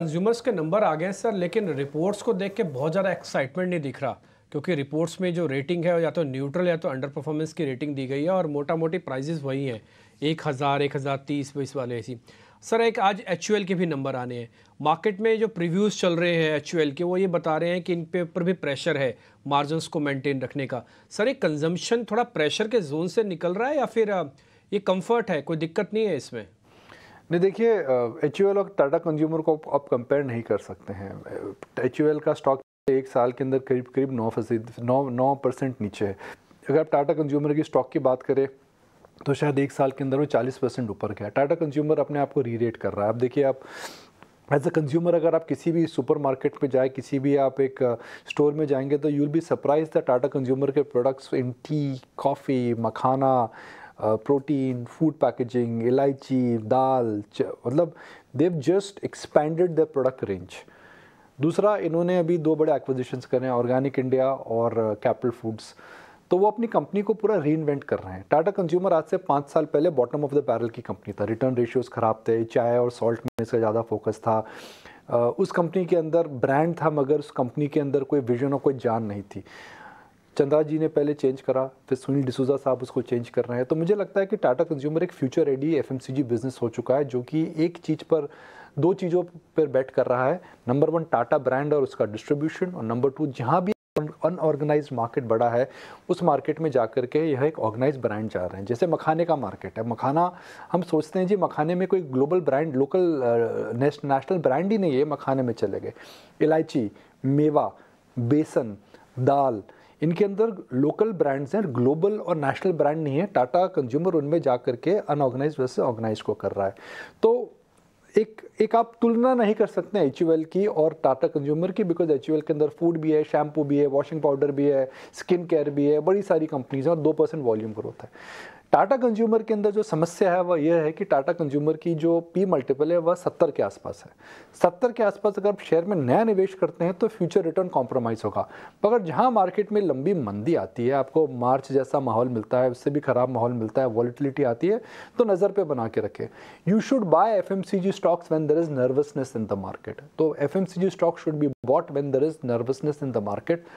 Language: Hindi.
कंज्यूमर्स के नंबर आ गए हैं सर लेकिन रिपोर्ट्स को देख के बहुत ज़्यादा एक्साइटमेंट नहीं दिख रहा क्योंकि रिपोर्ट्स में जो रेटिंग है या तो न्यूट्रल या तो अंडर परफॉर्मेंस की रेटिंग दी गई है और मोटा मोटी प्राइजेज वही हैं एक हज़ार एक हज़ार तीस बीस वाले ऐसी सर एक आज एच के भी नंबर आने हैं मार्केट में जो प्रीव्यूज़ चल रहे हैं एच के वो ये बता रहे हैं कि इन पे ऊपर भी प्रेशर है मार्जन्स को मेंटेन रखने का सर ये कंजम्पशन थोड़ा प्रेशर के जोन से निकल रहा है या फिर ये कंफर्ट है कोई दिक्कत नहीं है इसमें नहीं देखिए एच यू एल और टाटा कंज्यूमर को आप कंपेयर नहीं कर सकते हैं एच यू एल का स्टॉक एक साल के अंदर करीब करीब नौ फीसद नौ नौ परसेंट नीचे है अगर आप टाटा कंज्यूमर की स्टॉक की बात करें तो शायद एक साल के अंदर वो चालीस परसेंट ऊपर गया टाटा कंज्यूमर अपने आप को रीरेट कर रहा है आप देखिए आप एज अ कंज्यूमर अगर आप किसी भी सुपर मार्केट में जाए किसी भी आप एक स्टोर में जाएंगे तो you will be surprise the Tata consumer के प्रोडक्ट्स इन टी कॉफ़ी मखाना प्रोटीन फूड पैकेजिंग इलायची दाल मतलब they've just expanded the product range दूसरा इन्होंने अभी दो बड़े एक्विजिशंस करे हैं ऑर्गेनिक इंडिया और कैपिटल uh, फूड्स तो वो अपनी कंपनी को पूरा री कर रहे हैं टाटा कंज्यूमर आज से पाँच साल पहले बॉटम ऑफ द बैरल की कंपनी था रिटर्न रेशियोज़ ख़राब थे चाय और सॉल्ट में इसका ज़्यादा फोकस था uh, उस कंपनी के अंदर ब्रांड था मगर उस कंपनी के अंदर कोई विजन और कोई जान नहीं थी चंदा जी ने पहले चेंज करा फिर सुनील डिसूजा साहब उसको चेंज कर रहे हैं तो मुझे लगता है कि टाटा कंज्यूमर एक फ्यूचर रेडी एफ बिज़नेस हो चुका है जो कि एक चीज़ पर दो चीज़ों पर बैट कर रहा है नंबर वन टाटा ब्रांड और उसका डिस्ट्रीब्यूशन और नंबर टू जहाँ भी अनऑर्गेनाइज मार्केट बड़ा है उस मार्केट में जा कर के यह एक ऑर्गेनाइज ब्रांड जा रहे हैं जैसे मखाने का मार्केट है मखाना हम सोचते हैं जी मखाने में कोई global brand local national brand ही नहीं है मखाने में चले गए इलायची मेवा बेसन दाल इनके अंदर लोकल ब्रांड्स हैं ग्लोबल और नेशनल ब्रांड नहीं है टाटा कंज्यूमर उनमें जा करके अनऑर्गेनाइज वैसे ऑर्गेनाइज को कर रहा है तो एक एक आप तुलना नहीं कर सकते एच यू e की और टाटा कंज्यूमर की बिकॉज एच e के अंदर फूड भी है शैम्पू भी है वॉशिंग पाउडर भी है स्किन केयर भी है बड़ी सारी कंपनीज हैं और दो परसेंट वॉल्यूम ग्रोथ है टाटा कंज्यूमर के अंदर जो समस्या है वह यह है कि टाटा कंज्यूमर की जो पी मल्टीपल है वह सत्तर के आसपास है सत्तर के आसपास अगर आप शेयर में नया निवेश करते हैं तो फ्यूचर रिटर्न कॉम्प्रोमाइज़ होगा मगर जहां मार्केट में लंबी मंदी आती है आपको मार्च जैसा माहौल मिलता है उससे भी ख़राब माहौल मिलता है वॉलिटिलिटी आती है तो नज़र पर बना के रखें you should buy F stocks when there is nervousness in the market तो F stock should be bought when there is nervousness in the market